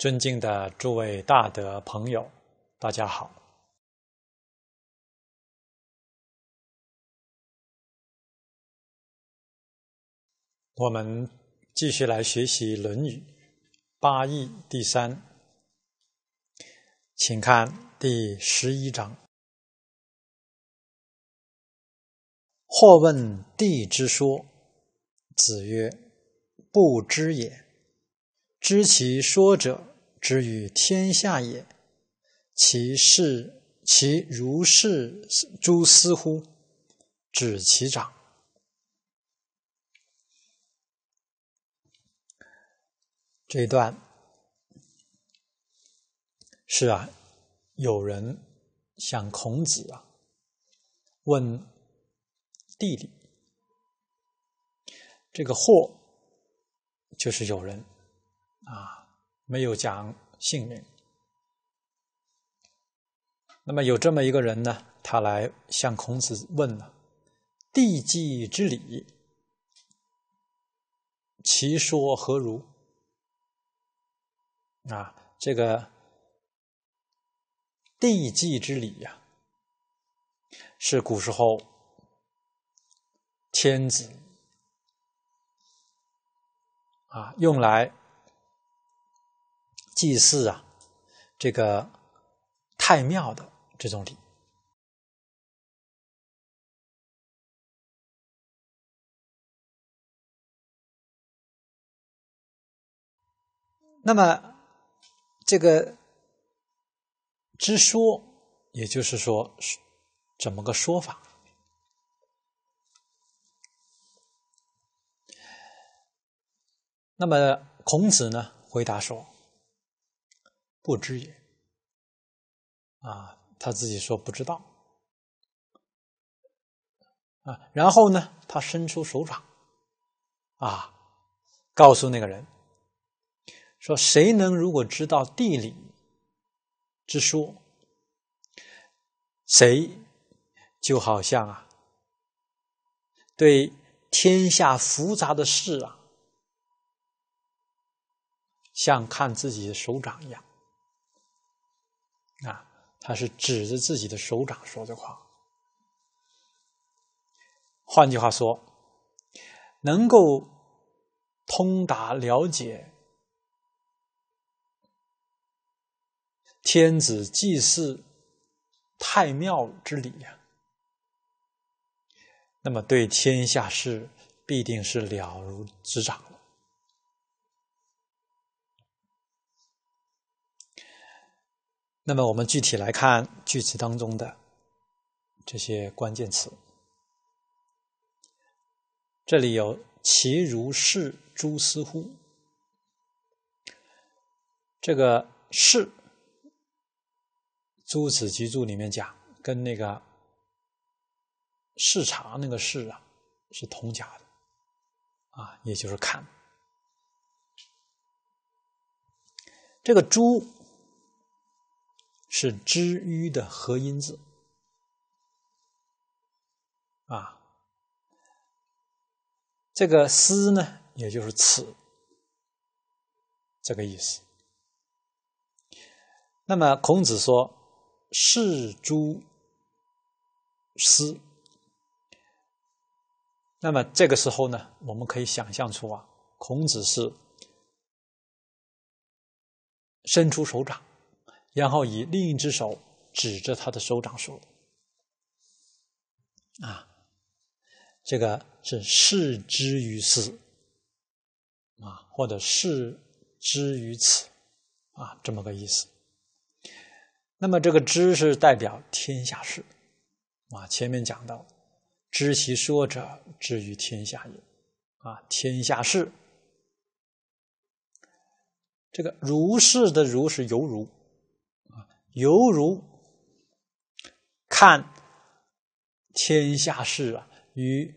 尊敬的诸位大德朋友，大家好。我们继续来学习《论语》八义第三，请看第十一章。或问帝之说，子曰：“不知也。知其说者。”之于天下也，其事其如是诸斯乎？指其长。这一段是啊，有人向孔子啊问地理。这个或就是有人啊。没有讲姓名。那么有这么一个人呢，他来向孔子问了“帝祭之礼”，其说何如？啊，这个“帝祭之礼”呀，是古时候天子啊用来。祭祀啊，这个太庙的这种礼。那么，这个之说，也就是说，怎么个说法？那么，孔子呢，回答说。不知也，啊，他自己说不知道，啊，然后呢，他伸出手掌，啊，告诉那个人说：“谁能如果知道地理之说，谁就好像啊，对天下复杂的事啊，像看自己的手掌一样。”他是指着自己的手掌说的话。换句话说，能够通达了解天子祭祀太庙之礼呀，那么对天下事必定是了如指掌了。那么我们具体来看句子当中的这些关键词，这里有其如是诸斯乎？这个是《诸子集注》里面讲，跟那个视察那个视啊是同假的啊，也就是看这个诸。是“知瘀的合音字，啊，这个“思”呢，也就是“此”这个意思。那么孔子说：“是诸思。”那么这个时候呢，我们可以想象出啊，孔子是伸出手掌。然后以另一只手指着他的手掌说：“啊，这个是视之于斯啊，或者视之于此啊，这么个意思。那么这个‘知’是代表天下事啊。前面讲到，知其说者知于天下也啊，天下事。这个‘如是’的‘如’是犹如。”犹如看天下事啊，于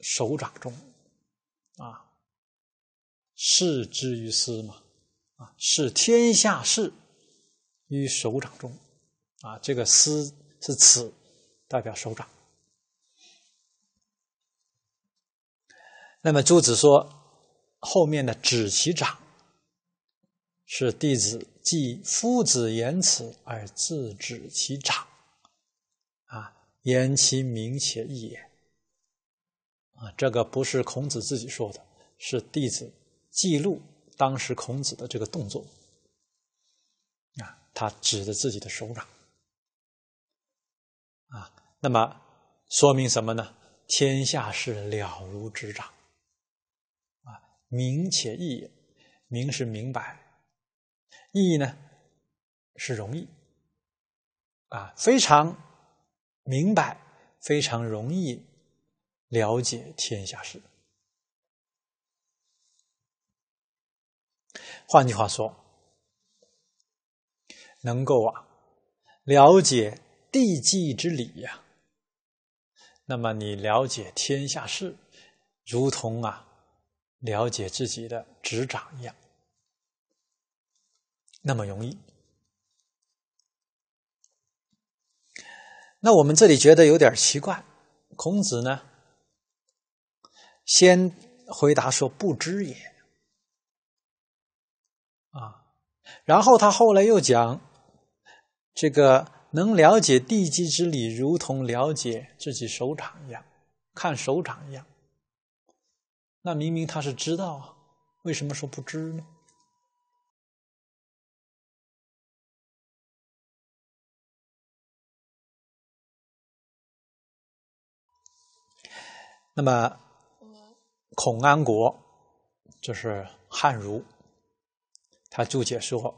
手掌中啊，视之于斯嘛，啊，视天下事于手掌中啊，这个“斯”是此，代表手掌。那么，朱子说后面的“指其掌”是弟子。即夫子言此而自止其长，啊，言其明且易也，啊，这个不是孔子自己说的，是弟子记录当时孔子的这个动作，啊，他指着自己的手掌，啊，那么说明什么呢？天下事了如指掌，啊，明且易也，明是明白。意义呢，是容易啊，非常明白，非常容易了解天下事。换句话说，能够啊了解地纪之理呀，那么你了解天下事，如同啊了解自己的指掌一样。那么容易？那我们这里觉得有点奇怪。孔子呢，先回答说“不知也”，啊，然后他后来又讲，这个能了解地基之理，如同了解自己手掌一样，看手掌一样。那明明他是知道啊，为什么说不知呢？那么，孔安国就是汉儒，他注解说：“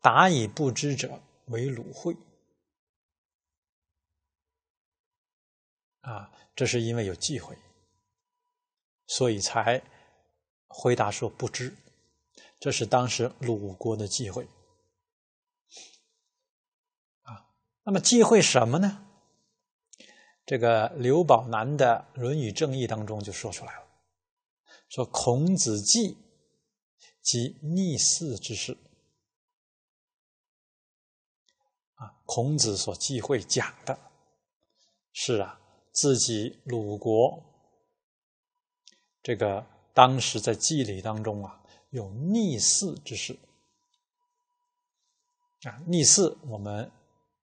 达以不知者为鲁会。”啊，这是因为有忌讳，所以才回答说不知。这是当时鲁国的忌讳。啊，那么忌讳什么呢？这个刘宝南的《论语正义》当中就说出来了：“说孔子忌即逆祀之事。”啊，孔子所忌讳讲的，是啊，自己鲁国这个当时在祭礼当中啊，有逆祀之事。啊，逆祀我们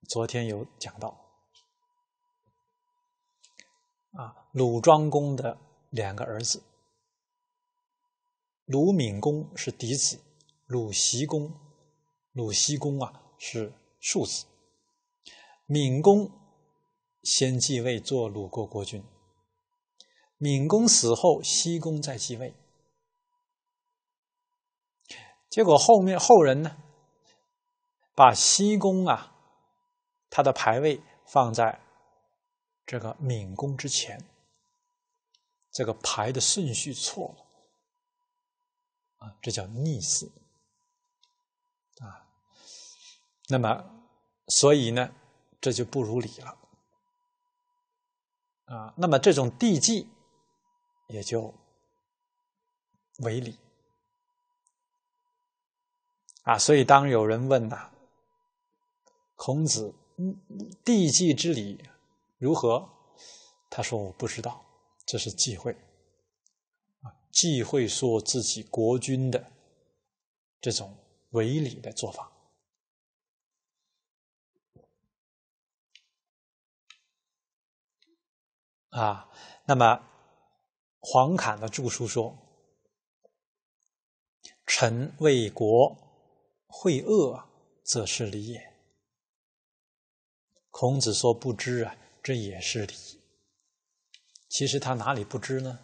昨天有讲到。啊，鲁庄公的两个儿子，鲁闵公是嫡子，鲁僖公，鲁僖公啊是庶子。闵公先继位做鲁国国君，闵公死后，僖公再继位。结果后面后人呢，把西公啊他的牌位放在。这个敏攻之前，这个排的顺序错了，啊，这叫逆死，啊，那么，所以呢，这就不如礼了，啊，那么这种地祭也就为礼，啊，所以当有人问呐，孔子地祭之礼。如何？他说我不知道，这是忌讳，啊，忌讳说自己国君的这种违礼的做法。啊，那么黄侃的著书说：“臣为国，会恶则是礼也。”孔子说：“不知啊。”这也是理。其实他哪里不知呢？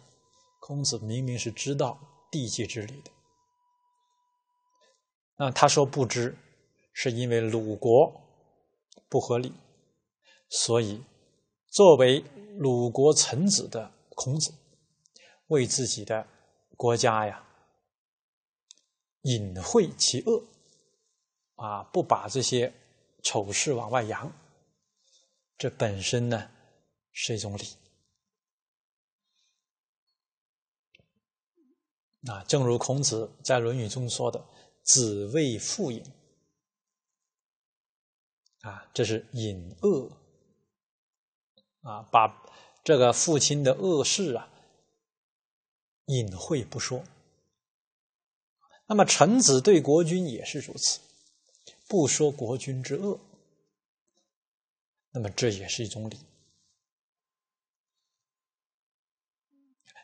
孔子明明是知道地气之理的。那他说不知，是因为鲁国不合理，所以作为鲁国臣子的孔子，为自己的国家呀，隐晦其恶，啊，不把这些丑事往外扬。这本身呢，是一种礼。啊，正如孔子在《论语》中说的：“子谓父隐，啊，这是隐恶啊，把这个父亲的恶事啊，隐晦不说。那么，臣子对国君也是如此，不说国君之恶。”那么，这也是一种礼。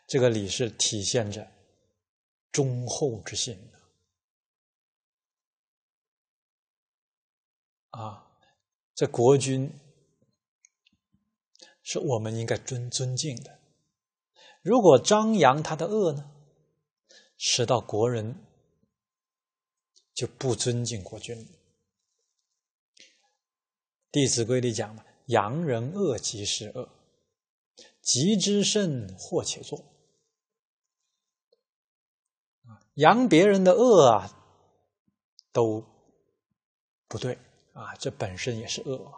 这个礼是体现着忠厚之心的。啊，这国君是我们应该尊尊敬的。如果张扬他的恶呢，使到国人就不尊敬国君了。弟子规里讲的，扬人恶，即是恶；极之甚，或且作。”扬别人的恶啊，都不对啊，这本身也是恶，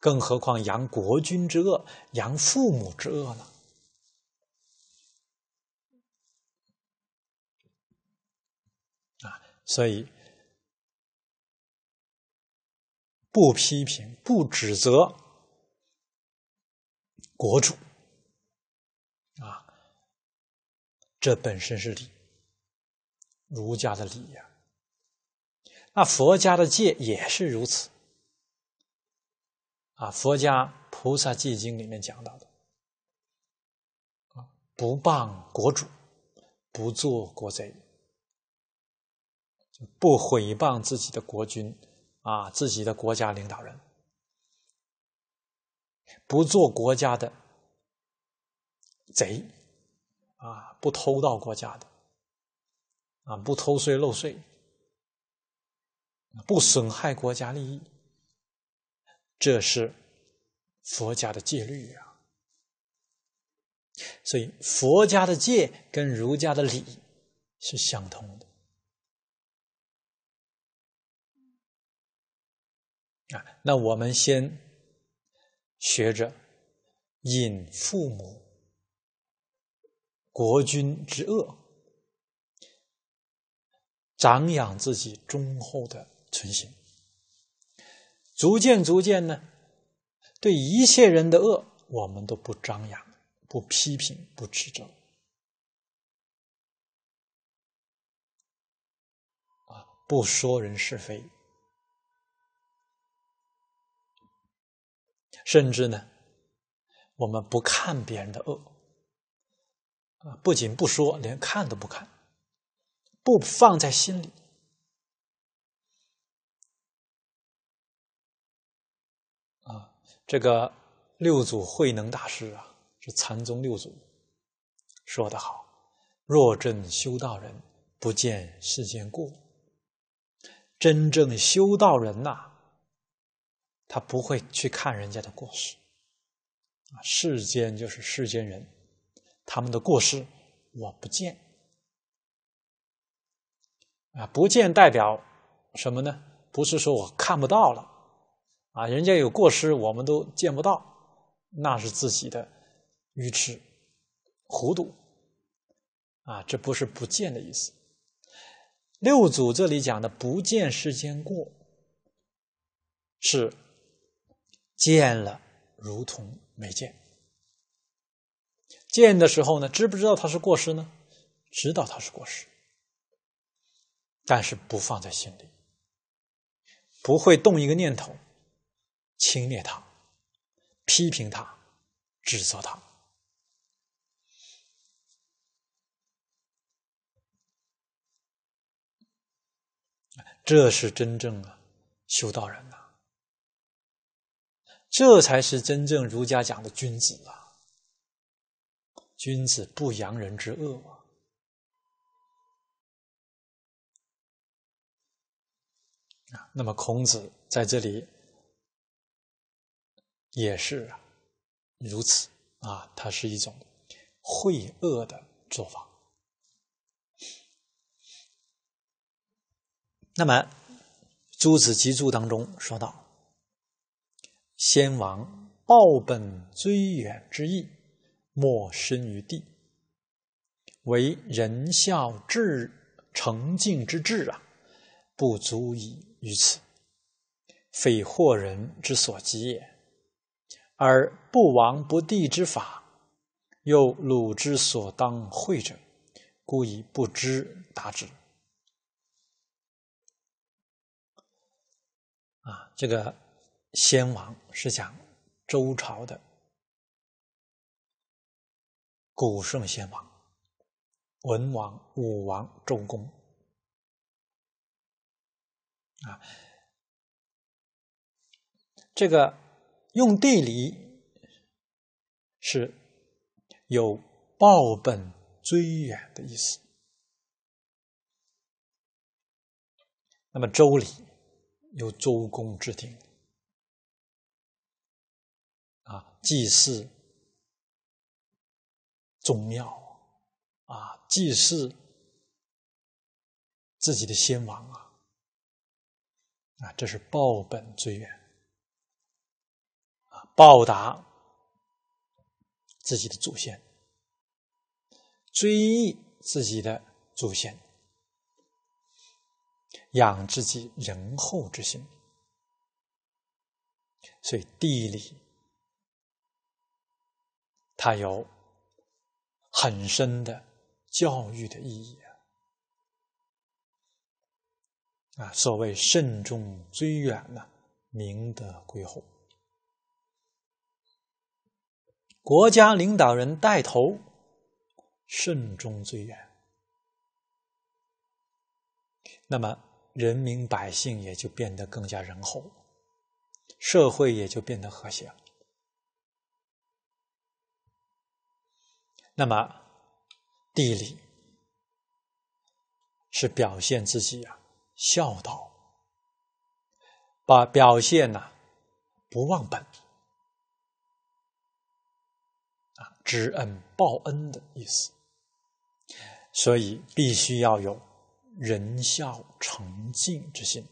更何况扬国君之恶、扬父母之恶呢？啊，所以。不批评、不指责国主，啊，这本身是礼，儒家的礼呀。那佛家的戒也是如此，啊，佛家《菩萨戒经》里面讲到的，不谤国主，不做国贼，不毁谤自己的国君。啊，自己的国家领导人不做国家的贼啊，不偷盗国家的啊，不偷税漏税，不损害国家利益，这是佛家的戒律啊。所以，佛家的戒跟儒家的礼是相通的。那我们先学着引父母、国君之恶，长养自己忠厚的存心，逐渐逐渐呢，对一切人的恶，我们都不张扬，不批评，不指责，啊，不说人是非。甚至呢，我们不看别人的恶，啊，不仅不说，连看都不看，不放在心里。啊，这个六祖慧能大师啊，是禅宗六祖，说得好：“若正修道人，不见世间过。”真正修道人呐。他不会去看人家的过失，世间就是世间人，他们的过失我不见，啊，不见代表什么呢？不是说我看不到了，啊，人家有过失我们都见不到，那是自己的愚痴、糊涂，啊，这不是不见的意思。六祖这里讲的不见世间过，是。见了，如同没见。见的时候呢，知不知道他是过失呢？知道他是过失，但是不放在心里，不会动一个念头，轻蔑他、批评他、指责他。这是真正啊，修道人这才是真正儒家讲的君子啊！君子不扬人之恶啊。那么孔子在这里也是如此啊，他是一种会恶的做法。那么朱子集注当中说到。先王报本追远之意，莫深于地。为人孝至诚敬之至啊，不足以于此，非惑人之所及也。而不亡不地之法，又鲁之所当会者，故以不知达之。啊，这个先王。是讲周朝的古圣先王，文王、武王、周公啊，这个用地理是有报本追远的意思。那么《周礼》由周公制定。祭祀宗庙啊，祭祀自己的先王啊，啊，这是报本追远啊，报答自己的祖先，追忆自己的祖先，养自己仁厚之心，所以地理。它有很深的教育的意义啊！啊，所谓“慎终追远”呢，明德归厚。国家领导人带头慎终追远，那么人民百姓也就变得更加仁厚，社会也就变得和谐了。那么，地理是表现自己啊，孝道把表现呐不忘本啊，知恩报恩的意思，所以必须要有仁孝诚敬之心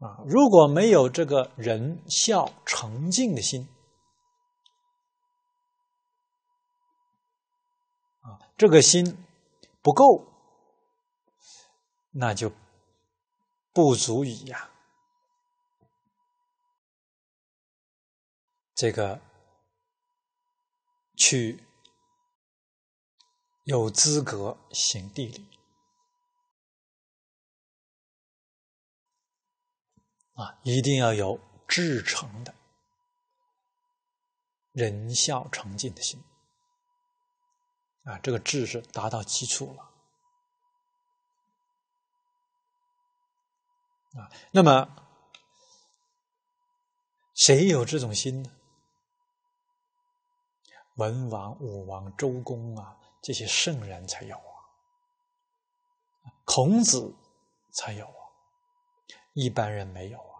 啊，如果没有这个仁孝诚敬的心。这个心不够，那就不足以呀。这个去有资格行地理啊，一定要有至诚的仁孝诚敬的心。啊，这个智是达到基处了。啊，那么谁有这种心呢？文王、武王、周公啊，这些圣人才有啊，孔子才有啊，一般人没有啊。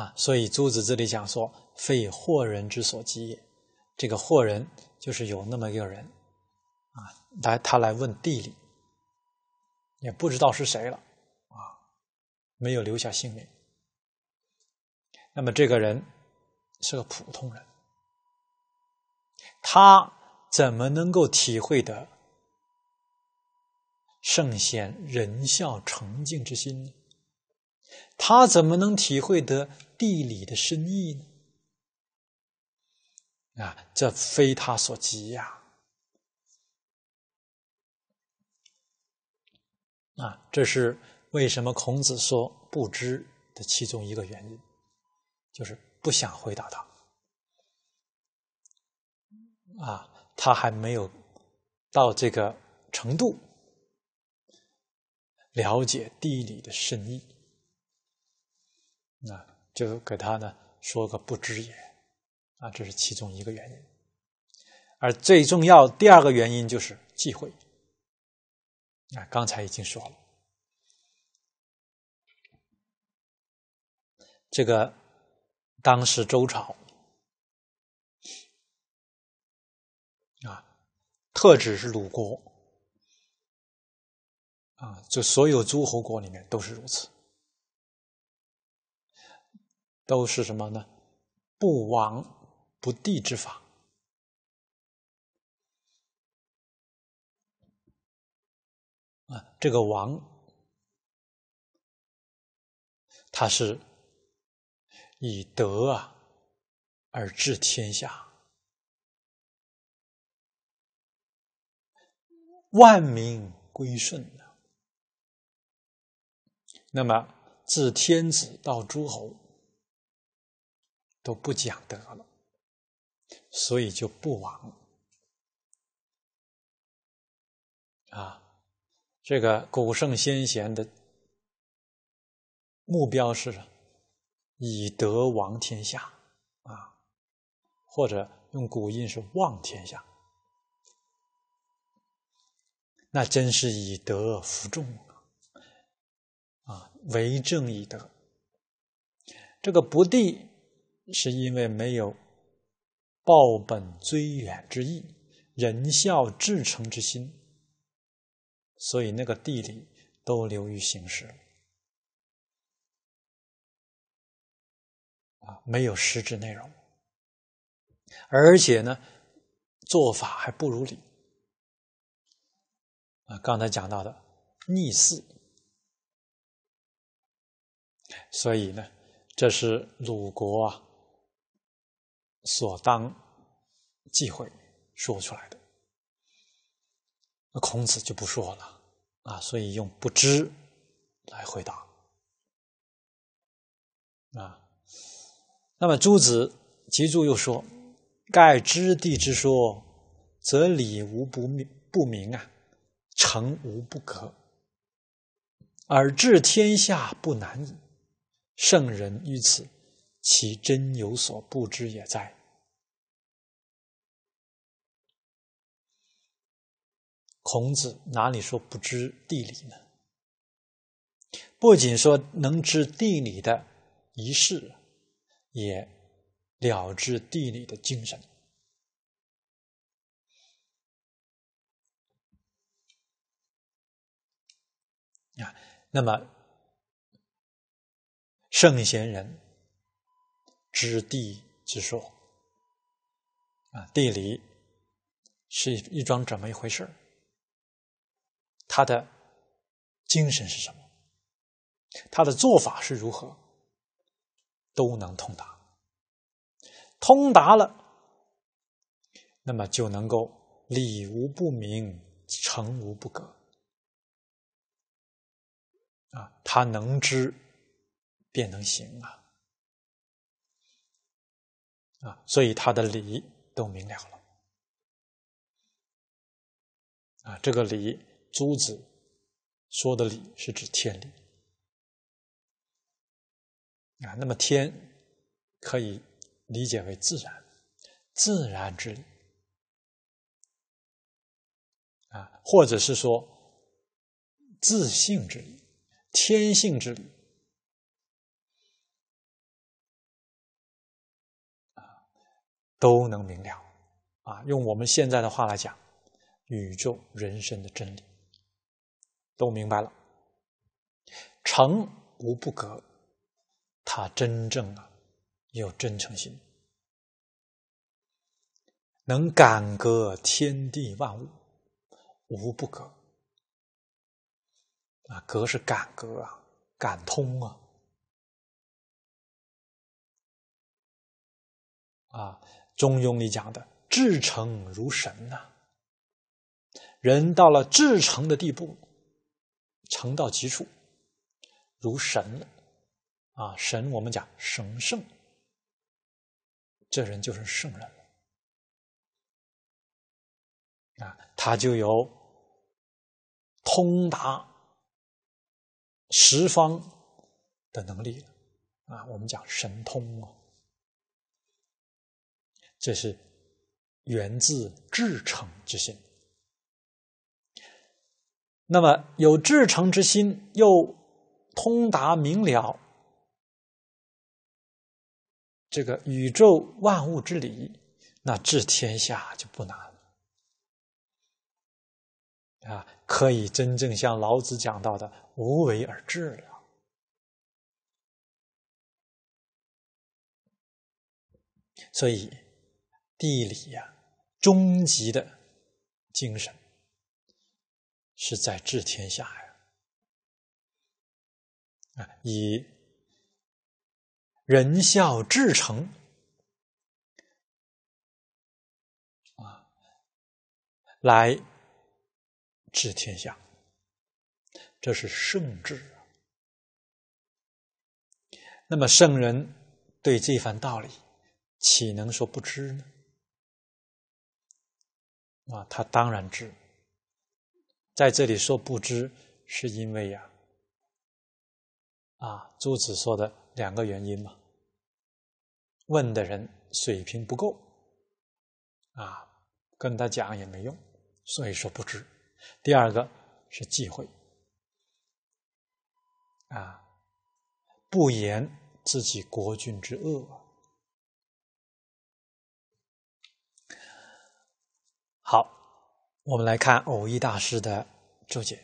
啊，所以朱子这里讲说。非惑人之所及也。这个惑人就是有那么一个人啊，来他来问地理，也不知道是谁了啊，没有留下姓名。那么这个人是个普通人，他怎么能够体会得圣贤仁孝诚敬之心呢？他怎么能体会得地理的深意呢？啊，这非他所及呀！啊，这是为什么孔子说不知的其中一个原因，就是不想回答他。啊，他还没有到这个程度，了解地理的深意，那就给他呢说个不知也。啊，这是其中一个原因，而最重要第二个原因就是忌讳。啊，刚才已经说了，这个当时周朝，啊，特指是鲁国，啊，这所有诸侯国里面都是如此，都是什么呢？不王。不地之法啊！这个王，他是以德啊而治天下，万民归顺的。那么，自天子到诸侯，都不讲德了。所以就不亡啊！这个古圣先贤的目标是“以德亡天下”啊，或者用古音是“望天下”，那真是以德服众啊！啊，为政以德，这个不地是因为没有。报本追远之意，仁孝至诚之心，所以那个地理都流于形式啊，没有实质内容，而且呢，做法还不如礼啊。刚才讲到的逆四，所以呢，这是鲁国啊。所当忌讳说出来的，那孔子就不说了啊，所以用不知来回答啊。那么朱子集注又说：“盖知地之说，则理无不不明啊，诚无不可，而治天下不难矣。圣人于此。”其真有所不知也哉？孔子哪里说不知地理呢？不仅说能知地理的仪式，也了知地理的精神啊。那么圣贤人。知地之说啊，地理是一桩怎么一回事儿？他的精神是什么？他的做法是如何？都能通达，通达了，那么就能够理无不明，诚无不格啊！他能知，便能行啊！啊，所以他的理都明了了。啊，这个理，朱子说的理是指天理。啊，那么天可以理解为自然，自然之理。啊，或者是说自性之理，天性之理。都能明了，啊，用我们现在的话来讲，宇宙人生的真理都明白了。诚无不可，他真正啊有真诚心，能感格天地万物，无不可。啊，格是感格啊，感通啊，啊。中庸里讲的“至诚如神”呐，人到了至诚的地步，诚到极处，如神了。啊，神我们讲神圣，这人就是圣人啊，他就有通达十方的能力了。啊，我们讲神通啊。这是源自至诚之心。那么，有至诚之心，又通达明了这个宇宙万物之理，那治天下就不难了啊！可以真正像老子讲到的“无为而治”了。所以。地理呀，终极的精神是在治天下呀！啊，以仁孝至诚啊来治天下，这是圣治。那么圣人对这番道理，岂能说不知呢？啊，他当然知，在这里说不知，是因为呀，啊，朱子说的两个原因嘛。问的人水平不够，啊，跟他讲也没用，所以说不知。第二个是忌讳，啊，不言自己国君之恶。我们来看偶一大师的注解。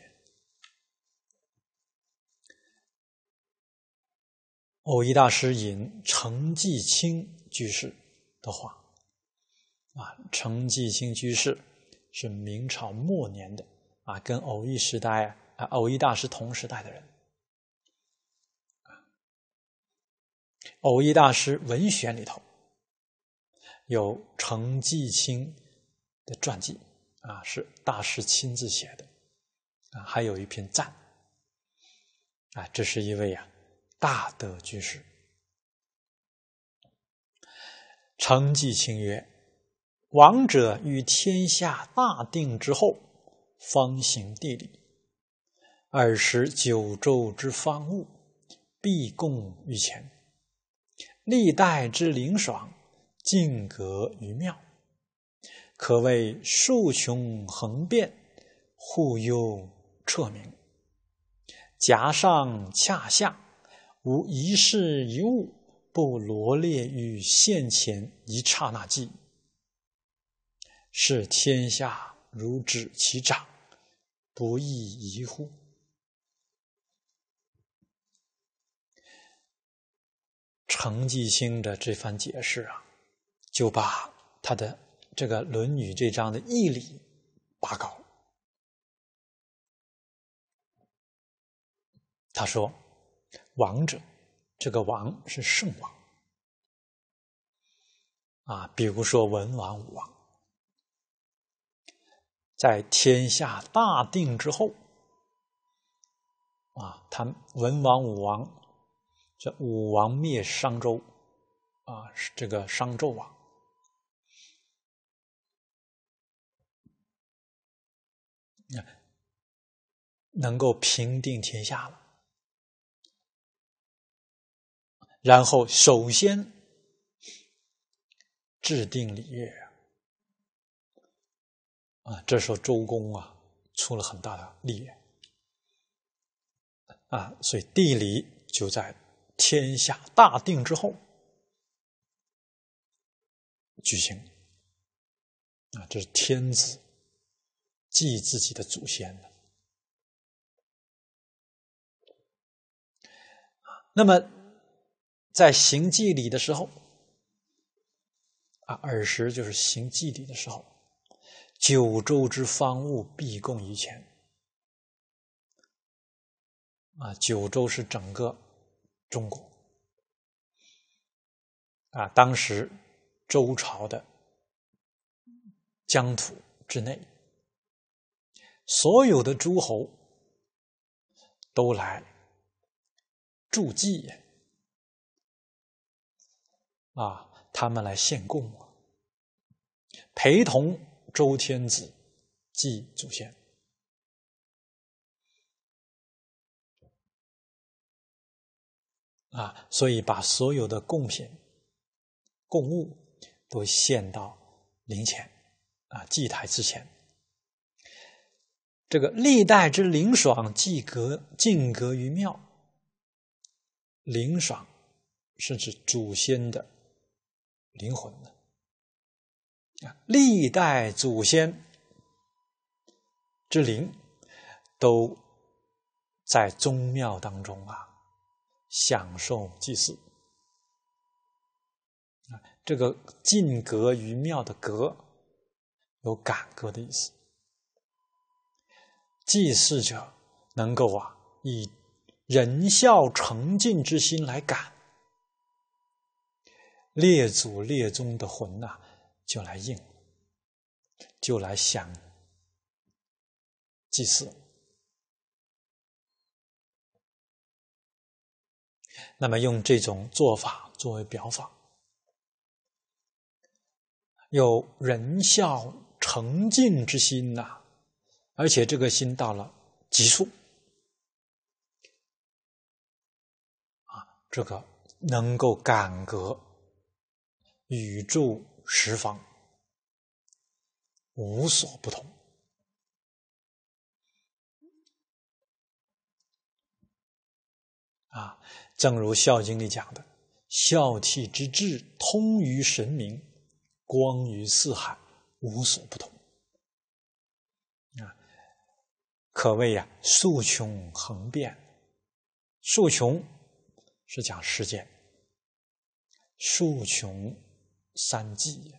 偶一大师引程继清居士的话：“啊，程继清居士是明朝末年的啊，跟偶一时代啊，偶一大师同时代的人。”啊，偶一大师文选里头有程继清的传记。啊，是大师亲自写的啊，还有一篇赞啊，这是一位啊大德居士。成继清曰：“王者于天下大定之后，方行地理；尔时九州之方物，必贡于前；历代之灵爽，尽格于庙。”可谓数穷横遍，互忧彻明，夹上恰下，无一事一物不罗列于现前一刹那际，视天下如指其掌，不亦宜乎？程继兴的这番解释啊，就把他的。这个《论语》这章的义理拔高，他说：“王者，这个王是圣王啊，比如说文王、武王，在天下大定之后啊，他文王、武王，这武王灭商周啊，这个商纣王。”能够平定天下了，然后首先制定礼乐啊，这时候周公啊出了很大的力啊，所以地理就在天下大定之后举行啊，这是天子。祭自己的祖先了。那么在行祭礼的时候，啊，尔时就是行祭礼的时候，九州之方物必供于前。啊，九州是整个中国，啊，当时周朝的疆土之内。所有的诸侯都来助祭，啊，他们来献供，陪同周天子祭祖先，啊，所以把所有的贡品、贡物都献到灵前，啊，祭台之前。这个历代之灵爽，祭格禁格于庙。灵爽，是指祖先的灵魂呢。啊，历代祖先之灵，都在宗庙当中啊，享受祭祀。啊，这个禁格于庙的“格”，有感格的意思。祭祀者能够啊，以仁孝诚敬之心来感列祖列宗的魂呐，就来应，就来想祭祀。那么用这种做法作为表法，有仁孝诚敬之心呐。而且这个心到了极处，啊，这个能够感格宇宙十方，无所不同。啊，正如《孝经》里讲的：“孝悌之志，通于神明，光于四海，无所不通。”可谓呀，数穷横变。数穷是讲时间，数穷三季，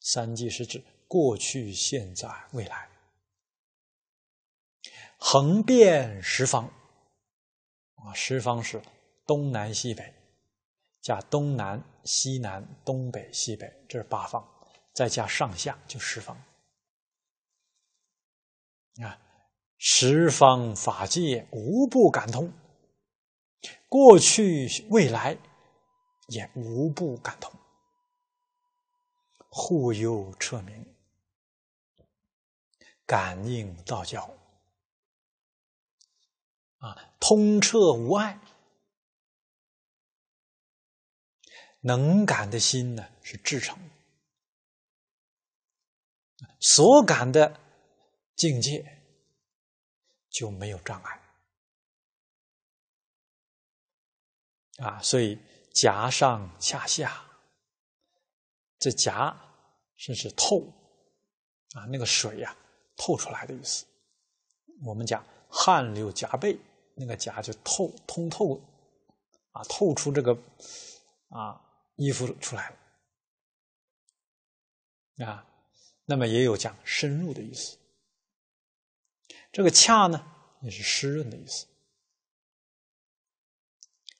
三季是指过去、现在、未来，横变十方，啊，十方是东南西北，加东南西南东北西北，这是八方，再加上下就十方，啊。十方法界无不感通，过去未来也无不感通，护佑彻明，感应道教啊，通彻无碍，能感的心呢是至诚，所感的境界。就没有障碍啊，所以夹上、恰下，这夹是指透啊，那个水呀，透出来的意思。我们讲汗流浃背，那个夹就透，通透啊，透出这个啊衣服出来了啊，那么也有讲深入的意思。这个“恰”呢，也是湿润的意思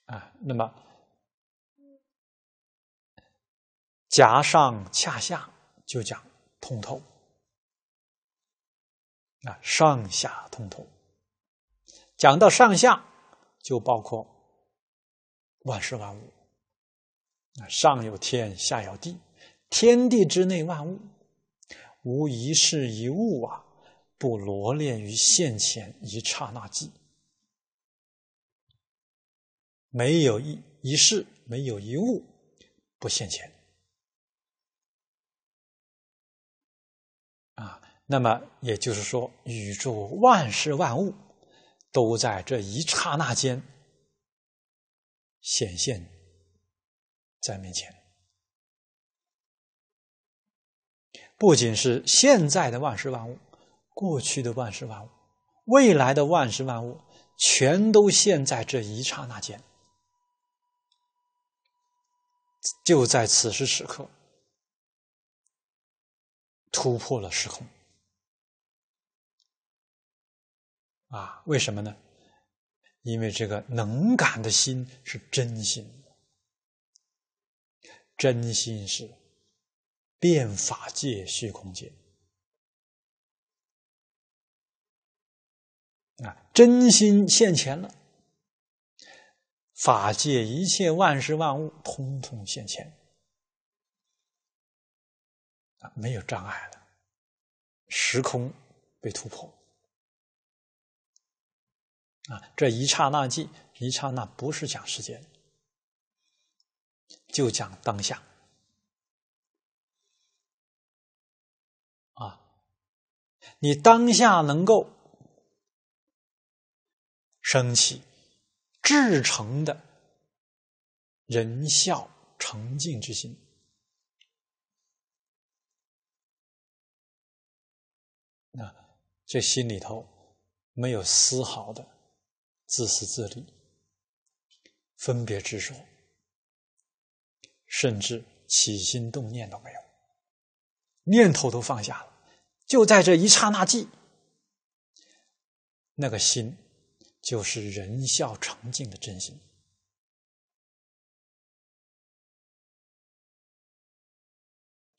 啊。那么，夹上恰下，就讲通透啊，上下通透。讲到上下，就包括万事万物啊，上有天，下有地，天地之内万物，无一事一物啊。不罗列于现前一刹那际，没有一一事，没有一物不现前啊。那么也就是说，宇宙万事万物都在这一刹那间显现在面前。不仅是现在的万事万物。过去的万事万物，未来的万事万物，全都现，在这一刹那间，就在此时此刻，突破了时空。啊，为什么呢？因为这个能感的心是真心的，真心是变法界、虚空界。啊，真心现前了，法界一切万事万物通通现前，啊，没有障碍了，时空被突破。啊，这一刹那记，一刹那不是讲时间，就讲当下。啊，你当下能够。升起至诚的仁孝诚敬之心，那这心里头没有丝毫的自私自利、分别执着，甚至起心动念都没有，念头都放下了，就在这一刹那间，那个心。就是仁孝诚敬的真心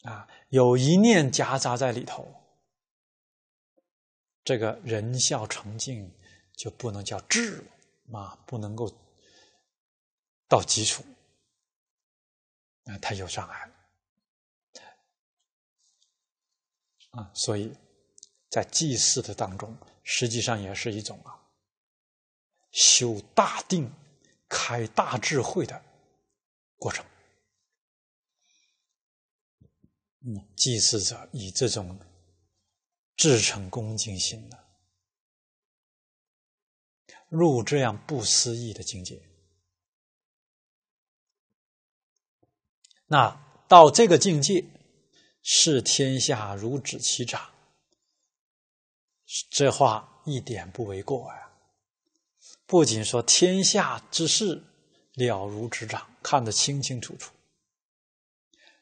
啊，有一念夹杂在里头，这个人孝诚敬就不能叫智了啊，不能够到基础啊，它有障碍了啊，所以在祭祀的当中，实际上也是一种啊。修大定、开大智慧的过程，嗯，祀者以这种至诚恭敬心呢，入这样不思议的境界。那到这个境界，视天下如指其掌，这话一点不为过呀。不仅说天下之事了如指掌，看得清清楚楚，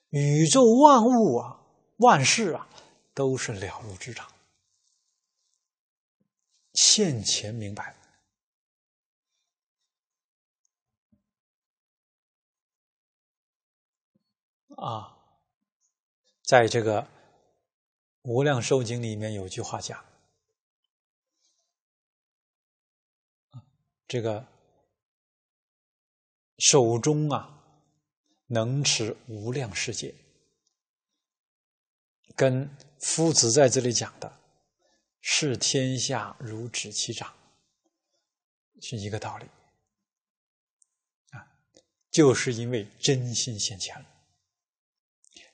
宇宙万物啊，万事啊，都是了如指掌，现前明白啊，在这个《无量寿经》里面有句话讲。这个手中啊，能持无量世界，跟夫子在这里讲的“视天下如指其掌”是一个道理啊！就是因为真心现前了，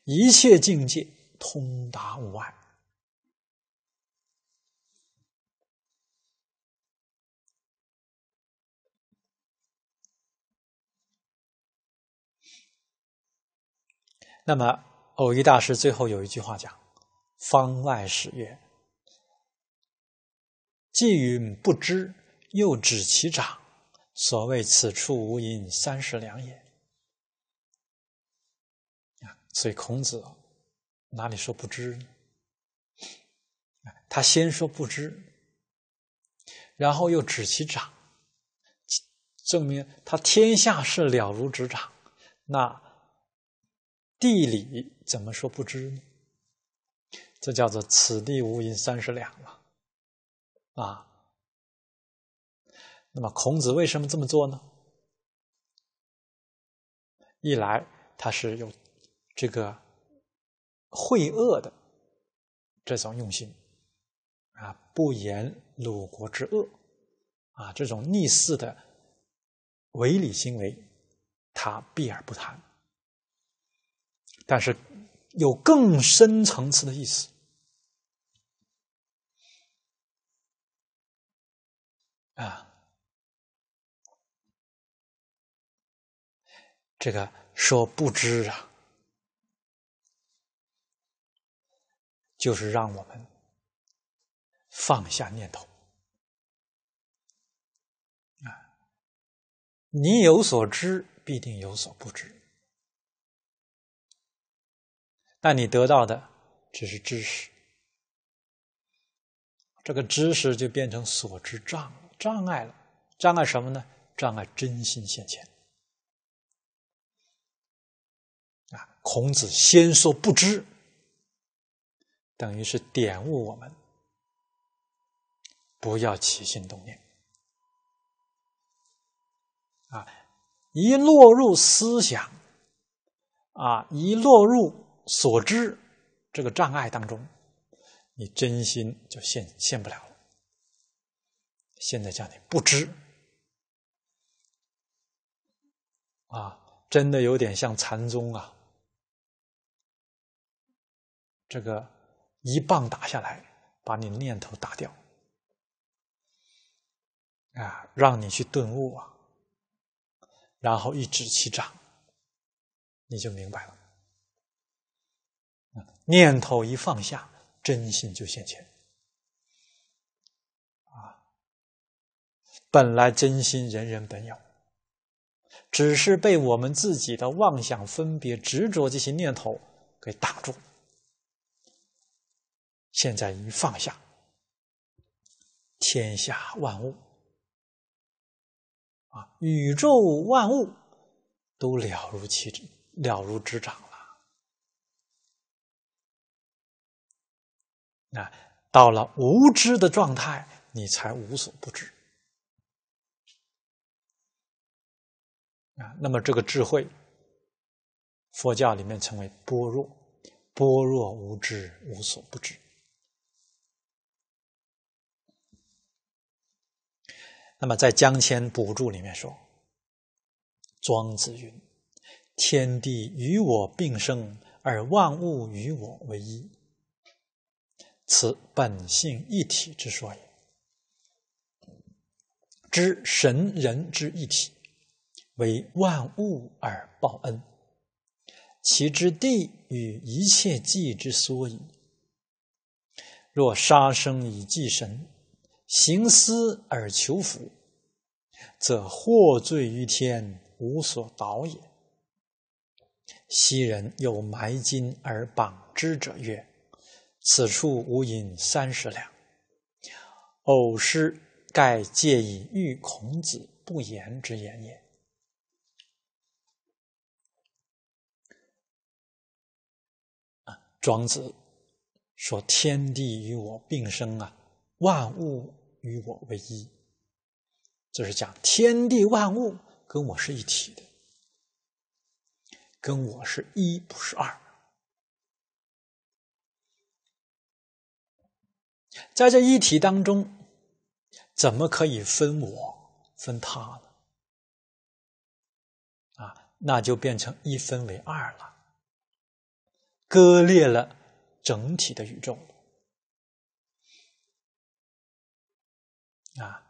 一切境界通达无碍。那么，偶一大师最后有一句话讲：“方外始曰，既云不知，又指其长。所谓此处无银三十两也。”啊，所以孔子哪里说不知呢？他先说不知，然后又指其长，证明他天下是了如指掌。那。地理怎么说不知呢？这叫做“此地无银三十两”了，啊。那么孔子为什么这么做呢？一来他是有这个会恶的这种用心啊，不言鲁国之恶啊，这种逆世的违礼行为，他避而不谈。但是，有更深层次的意思啊！这个说不知啊，就是让我们放下念头啊。你有所知，必定有所不知。但你得到的只是知识，这个知识就变成所知障，障碍了。障碍什么呢？障碍真心显现。啊，孔子先说不知，等于是点悟我们，不要起心动念。啊，一落入思想，啊，一落入。所知这个障碍当中，你真心就现现不了了。现在叫你不知啊，真的有点像禅宗啊。这个一棒打下来，把你念头打掉啊，让你去顿悟啊，然后一指其掌，你就明白了。念头一放下，真心就现前。啊，本来真心人人本有，只是被我们自己的妄想分别执着这些念头给打住。现在一放下，天下万物，啊，宇宙万物都了如其指，了如指掌。啊，到了无知的状态，你才无所不知。啊，那么这个智慧，佛教里面称为般若，般若无知，无所不知。那么在江谦补注里面说，《庄子》云：“天地与我并生，而万物与我为一。”此本性一体之所也。知神人之一体，为万物而报恩，其之地与一切祭之所以。若杀生以祭神，行私而求福，则获罪于天，无所导也。昔人有埋金而绑之者，曰。此处无饮三十两，偶失盖借以喻孔子不言之言也。啊，庄子说：“天地与我并生啊，万物与我为一。”这是讲天地万物跟我是一体的，跟我是一不是二。在这一体当中，怎么可以分我分他呢？啊，那就变成一分为二了，割裂了整体的宇宙。啊，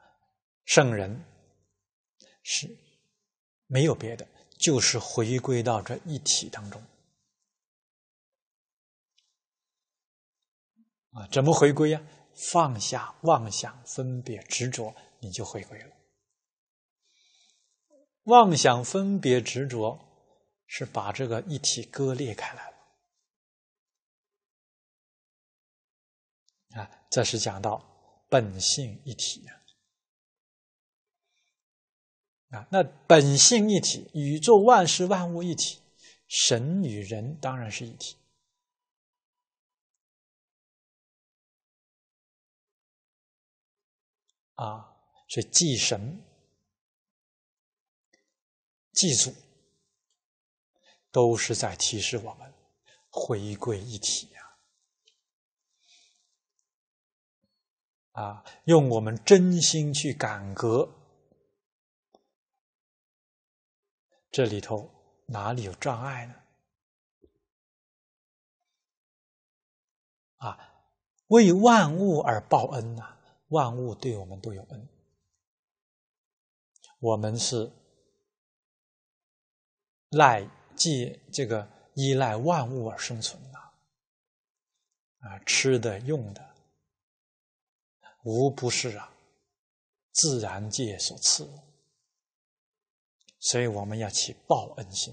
圣人是没有别的，就是回归到这一体当中。啊，怎么回归呀？放下妄想、分别、执着，你就回归了。妄想、分别、执着，是把这个一体割裂开来了。啊，这是讲到本性一体啊，那本性一体，宇宙万事万物一体，神与人当然是一体。啊，所以祭神、祭祖，都是在提示我们回归一体呀！啊，用我们真心去感格，这里头哪里有障碍呢？啊，为万物而报恩呐！万物对我们都有恩，我们是赖借这个依赖万物而生存的，啊，吃的用的，无不是啊自然界所赐，所以我们要起报恩心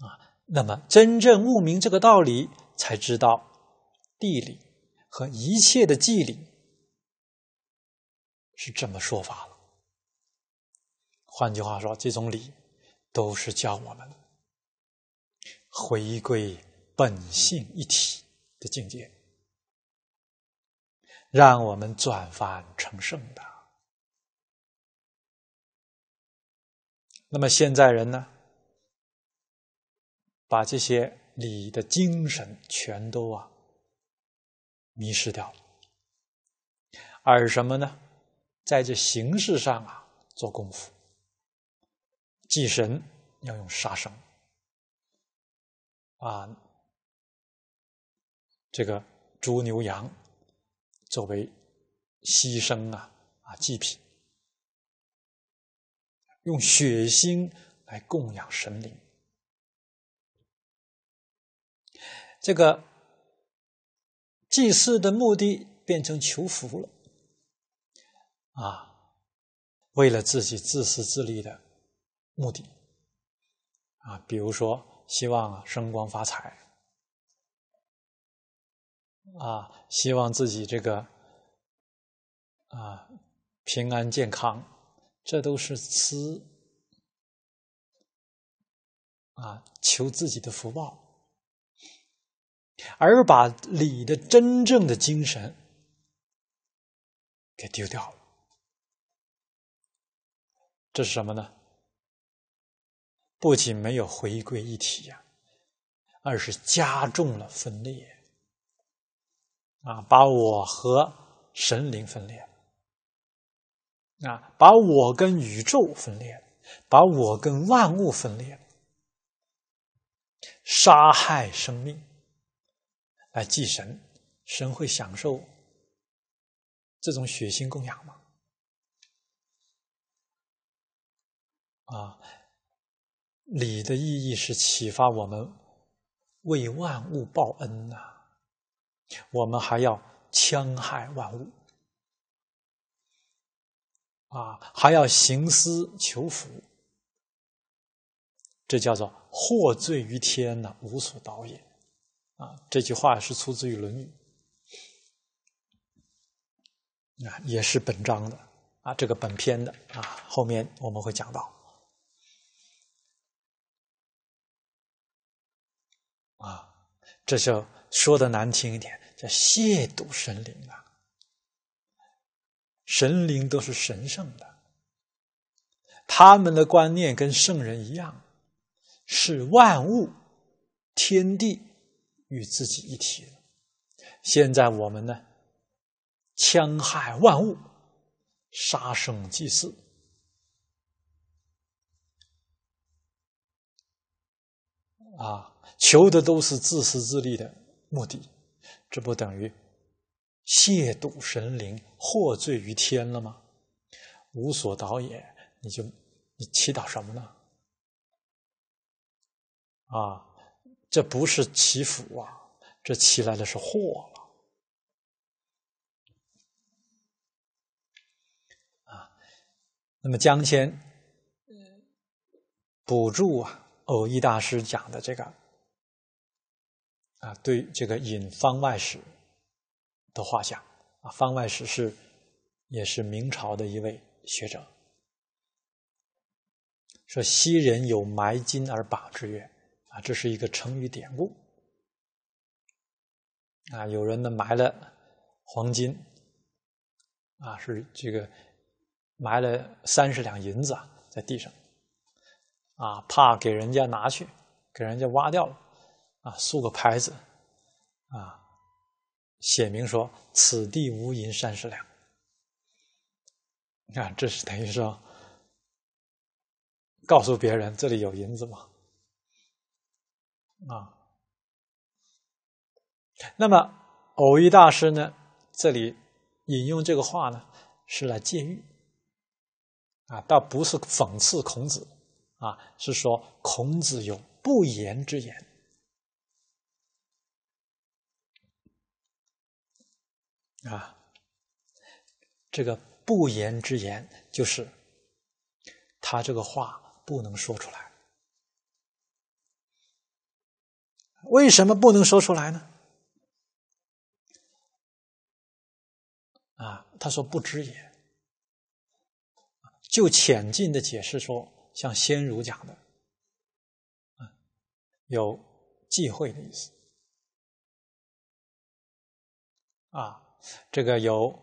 啊。那么真正悟明这个道理，才知道。地理和一切的祭礼是这么说法了。换句话说，这种礼都是教我们回归本性一体的境界，让我们转凡成圣的。那么现在人呢，把这些礼的精神全都啊。迷失掉了，而什么呢？在这形式上啊，做功夫，祭神要用杀生，啊，这个猪牛羊作为牺牲啊啊祭品，用血腥来供养神灵，这个。祭祀的目的变成求福了，啊，为了自己自私自利的目的，啊，比如说希望升官发财，啊，希望自己这个啊平安健康，这都是私，啊，求自己的福报。而把礼的真正的精神给丢掉了，这是什么呢？不仅没有回归一体呀，而是加重了分裂啊！把我和神灵分裂啊，把我跟宇宙分裂把我跟万物分裂杀害生命。来祭神，神会享受这种血腥供养吗？啊，礼的意义是启发我们为万物报恩呐，我们还要戕害万物啊，还要行私求福，这叫做获罪于天呐，无所导演。啊，这句话是出自于《论语》，啊，也是本章的啊，这个本篇的啊，后面我们会讲到。啊，这就说的难听一点，叫亵渎神灵啊！神灵都是神圣的，他们的观念跟圣人一样，是万物、天地。与自己一体了。现在我们呢，戕害万物，杀生祭祀，啊，求的都是自私自利的目的，这不等于亵渎神灵、获罪于天了吗？无所导也，你就你祈祷什么呢？啊！这不是祈福啊，这祈来的是祸了。啊，那么江谦补助啊，偶一大师讲的这个，啊，对这个引方外史的画像啊，方外史是也是明朝的一位学者，说昔人有埋金而把之曰。啊，这是一个成语典故。啊，有人呢埋了黄金，啊，是这个埋了三十两银子啊，在地上，啊，怕给人家拿去，给人家挖掉了，啊，竖个牌子，啊，写明说此地无银三十两。你看，这是等于说告诉别人这里有银子嘛。啊，那么偶遇大师呢？这里引用这个话呢，是来借喻啊，倒不是讽刺孔子啊，是说孔子有不言之言啊。这个不言之言，就是他这个话不能说出来。为什么不能说出来呢？啊，他说不知也，就浅近的解释说，像先儒讲的，啊，有忌讳的意思，啊，这个有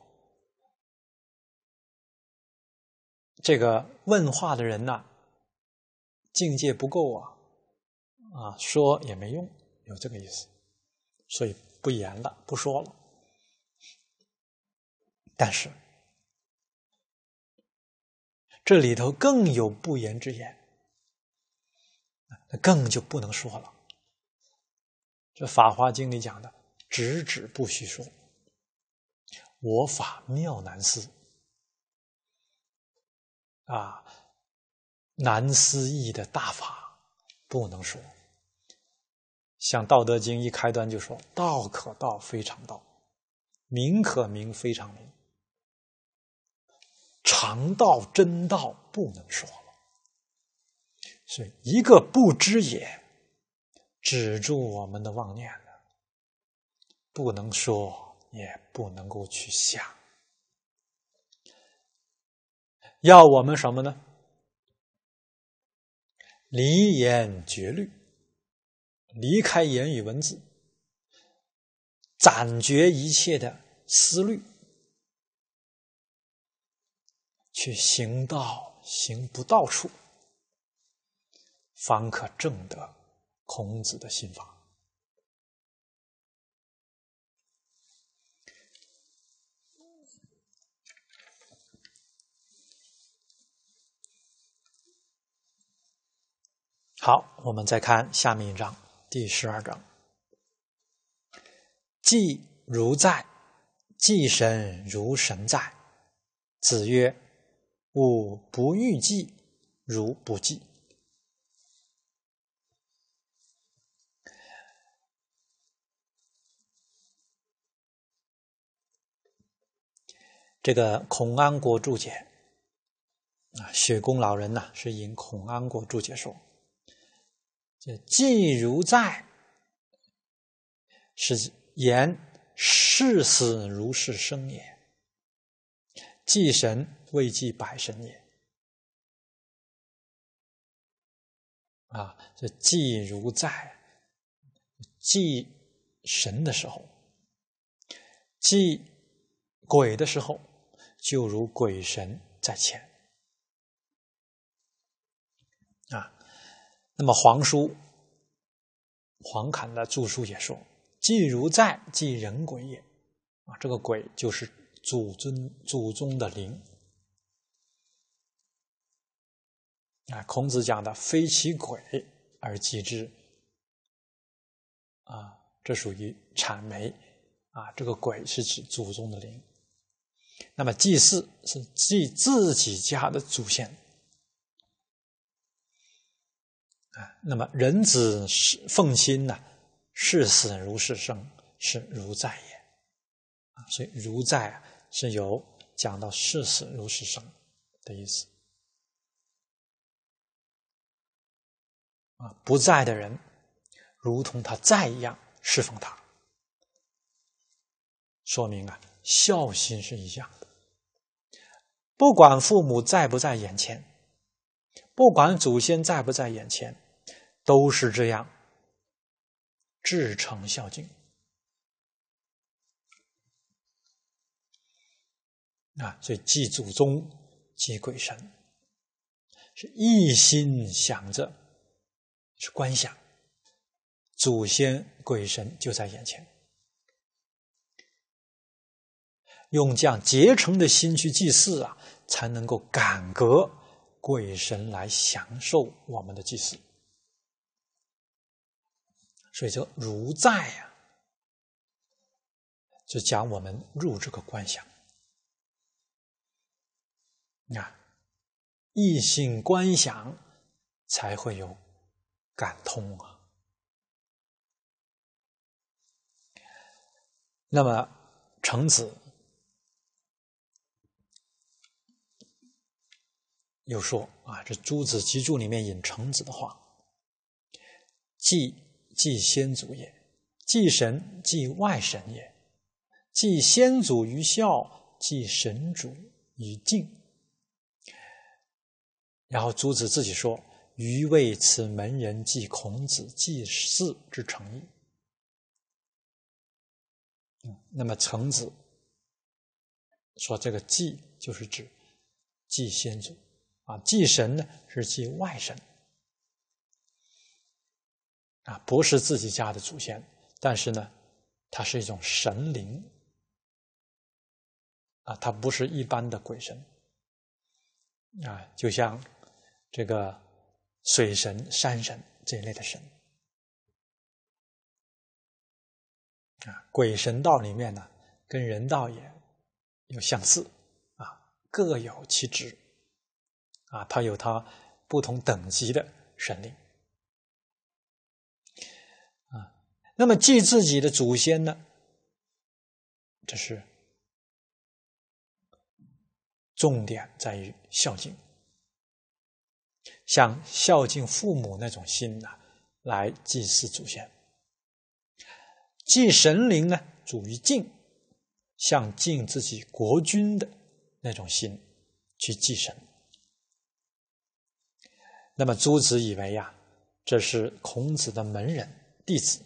这个问话的人呐，境界不够啊，啊，说也没用。有这个意思，所以不言了，不说了。但是这里头更有不言之言，那更就不能说了。这《法华经》里讲的“直指不虚说，我法妙难思”，啊，难思议的大法不能说。像《道德经》一开端就说：“道可道，非常道；名可名，非常名。常道、真道不能说了，是一个不知也，止住我们的妄念了。不能说，也不能够去想。要我们什么呢？离言绝律。离开言语文字，斩绝一切的思虑，去行道行不到处，方可证得孔子的心法。好，我们再看下面一章。第十二章，祭如在，祭神如神在。子曰：“吾不欲祭，如不祭。”这个孔安国注解啊，雪公老人呢，是引孔安国注解说。这既如在，是言视死如是生也。祭神未祭百神也。啊，这既如在，祭神的时候，祭鬼的时候，就如鬼神在前。那么，黄叔、黄侃的著书也说：“祭如在，祭人鬼也。”啊，这个鬼就是祖尊祖宗的灵。啊，孔子讲的“非其鬼而祭之”，啊，这属于产媒。啊，这个鬼是指祖宗的灵。那么，祭祀是祭自己家的祖先。啊，那么人子是奉心呢，视死如是生，是如在也啊。所以如在啊，是由讲到视死如是生的意思啊。不在的人，如同他在一样侍奉他，说明啊孝心是一样的。不管父母在不在眼前，不管祖先在不在眼前。都是这样，至诚孝敬啊！所以祭祖宗、祭鬼神，是一心想着，是观想祖先鬼神就在眼前，用这样虔诚的心去祭祀啊，才能够感格鬼神来享受我们的祭祀。所以说如在呀，就讲我们入这个观想，那异性观想才会有感通啊。那么程子又说啊，这朱子集注里面引程子的话，即。祭先祖也，祭神，祭外神也，祭先祖于孝，祭神主于敬。然后朱子自己说：“余为此门人祭孔子、祭祀之诚意。”那么程子说：“这个祭就是指祭先祖，啊，祭神呢是祭外神。”啊，不是自己家的祖先，但是呢，它是一种神灵。啊，它不是一般的鬼神。啊，就像这个水神、山神这一类的神。啊，鬼神道里面呢，跟人道也有相似。啊，各有其职。啊，它有它不同等级的神灵。那么祭自己的祖先呢？这是重点在于孝敬，像孝敬父母那种心呢，来祭祀祖先；祭神灵呢，主于敬，像敬自己国君的那种心去祭神。那么，诸子以为呀，这是孔子的门人弟子。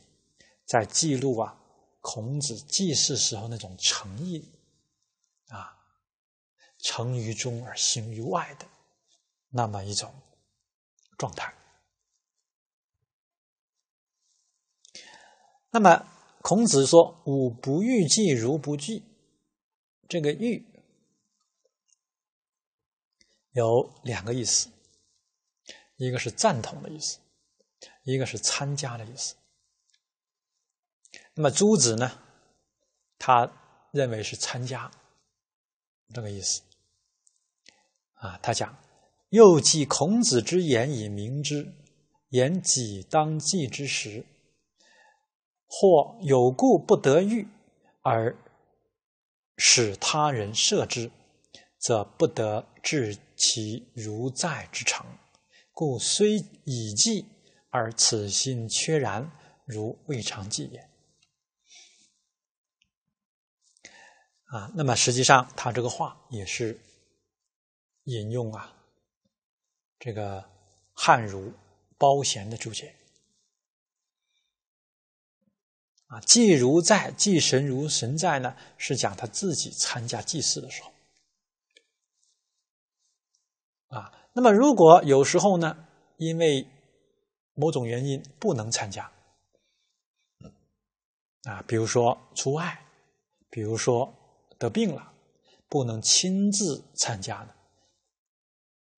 在记录啊，孔子祭祀时候那种诚意啊，诚于中而形于外的那么一种状态。那么孔子说：“吾不欲祭如不祭。”这个“欲”有两个意思，一个是赞同的意思，一个是参加的意思。那么朱子呢，他认为是参加，这个意思啊。他讲：“又记孔子之言以明之，言己当记之时，或有故不得欲而使他人摄之，则不得至其如在之诚。故虽已记，而此心缺然，如未尝记也。”啊，那么实际上他这个话也是引用啊，这个汉儒包贤的注解啊，祭如在，祭神如神在呢，是讲他自己参加祭祀的时候啊。那么如果有时候呢，因为某种原因不能参加，啊，比如说出外，比如说。得病了，不能亲自参加的，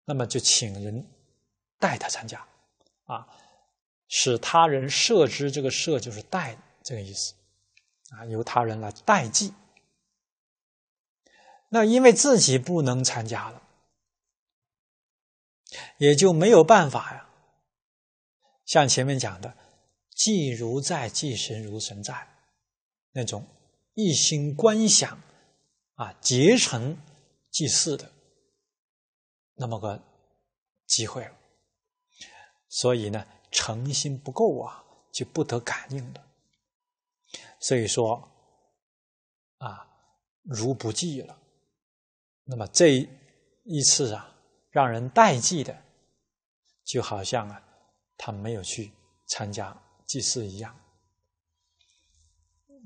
那么就请人代他参加，啊，使他人设之，这个“设”就是代这个意思，啊，由他人来代祭。那因为自己不能参加了，也就没有办法呀。像前面讲的，祭如在，祭神如神在，那种一心观想。啊，结成祭祀的那么个机会了，所以呢，诚心不够啊，就不得感应的。所以说，啊，如不记了，那么这一次啊，让人代记的，就好像啊，他没有去参加祭祀一样。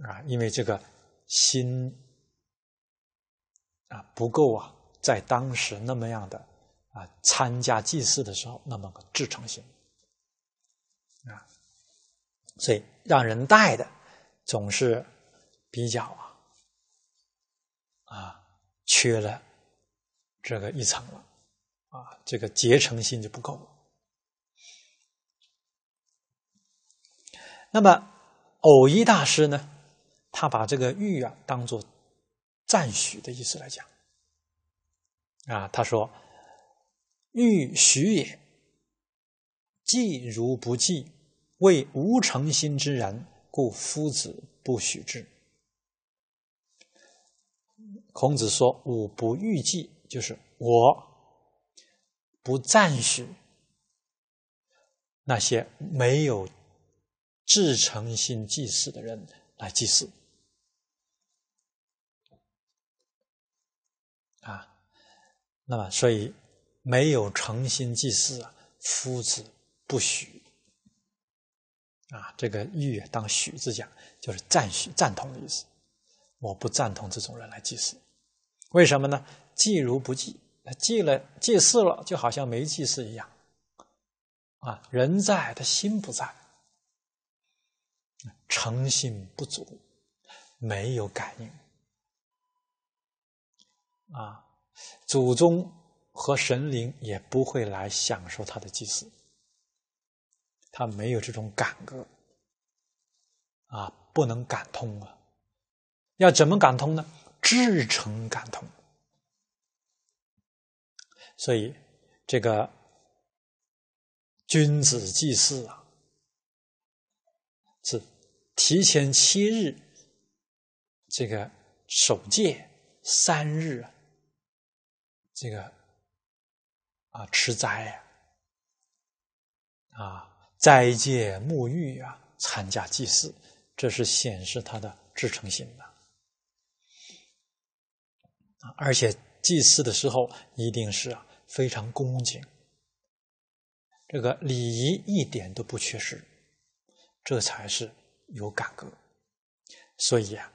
啊，因为这个心。啊，不够啊，在当时那么样的啊，参加祭祀的时候那么个至诚心啊，所以让人带的总是比较啊啊，缺了这个一层了啊，这个结诚心就不够。那么偶一大师呢，他把这个玉啊当做。赞许的意思来讲，啊，他说：“欲许也，既如不计，为无诚心之人，故夫子不许之。”孔子说：“我不欲祭，就是我不赞许那些没有至诚心祭祀的人来祭祀。”那么，所以没有诚心祭祀啊，夫子不许啊。这个“欲”当“许”字讲，就是赞许、赞同的意思。我不赞同这种人来祭祀，为什么呢？祭如不祭，他祭了、祭祀了，就好像没祭祀一样啊。人在，他心不在，诚心不足，没有感应啊。祖宗和神灵也不会来享受他的祭祀，他没有这种感格啊，不能感通啊。要怎么感通呢？至诚感通。所以这个君子祭祀啊，是提前七日，这个守戒三日。啊。这个啊，吃斋啊，斋戒沐浴啊，参加祭祀，这是显示他的至诚心的啊。而且祭祀的时候一定是啊非常恭敬，这个礼仪一点都不缺失，这才是有感格。所以啊，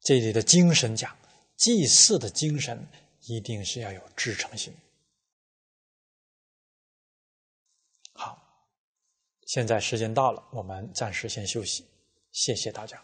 这里的精神讲祭祀的精神。一定是要有至诚心。好，现在时间到了，我们暂时先休息，谢谢大家。